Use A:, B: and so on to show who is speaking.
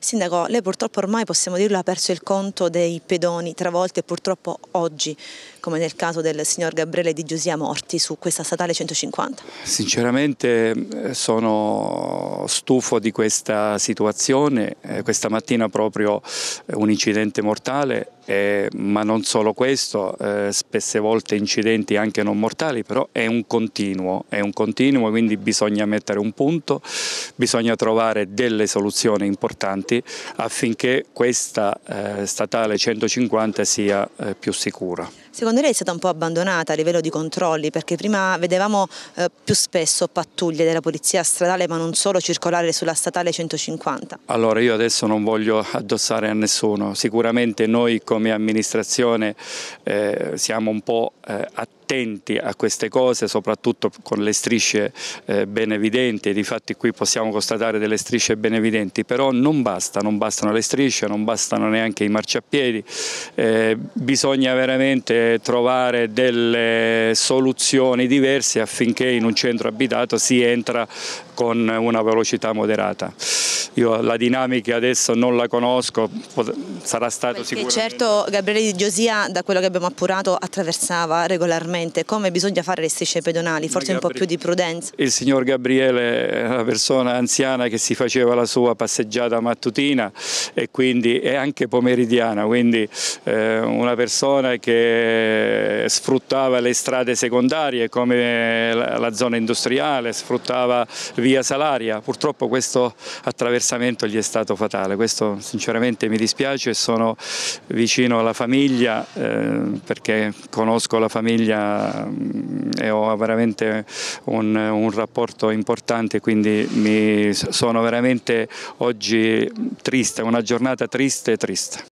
A: Sindaco, lei purtroppo ormai possiamo dirlo ha perso il conto dei pedoni travolti e purtroppo oggi, come nel caso del signor Gabriele Di Giusia, morti su questa statale 150.
B: Sinceramente eh, sono stufo di questa situazione, eh, questa mattina proprio eh, un incidente mortale eh, ma non solo questo, eh, spesse volte incidenti anche non mortali, però è un continuo, è un continuo, quindi bisogna mettere un punto, bisogna trovare delle soluzioni importanti affinché questa eh, statale 150 sia eh, più sicura.
A: Secondo lei è stata un po' abbandonata a livello di controlli perché prima vedevamo eh, più spesso pattuglie della polizia stradale ma non solo circolare sulla statale 150?
B: Allora io adesso non voglio addossare a nessuno, sicuramente noi come amministrazione eh, siamo un po' eh, attenti attenti a queste cose, soprattutto con le strisce eh, ben evidenti, di qui possiamo constatare delle strisce ben evidenti, però non basta, non bastano le strisce, non bastano neanche i marciapiedi, eh, bisogna veramente trovare delle soluzioni diverse affinché in un centro abitato si entra con una velocità moderata. Io la dinamica adesso non la conosco, sarà stato sicuro.
A: Certo Gabriele Di Giosia da quello che abbiamo appurato attraversava regolarmente, come bisogna fare le strisce pedonali, forse Gabri... un po' più di prudenza.
B: Il signor Gabriele è una persona anziana che si faceva la sua passeggiata mattutina e quindi è anche pomeridiana, quindi eh, una persona che sfruttava le strade secondarie come la, la zona industriale, sfruttava via Salaria, purtroppo questo attraversava attraversamento gli è stato fatale, questo sinceramente mi dispiace, sono vicino alla famiglia eh, perché conosco la famiglia mm, e ho veramente un, un rapporto importante, quindi mi sono veramente oggi triste, una giornata triste e triste.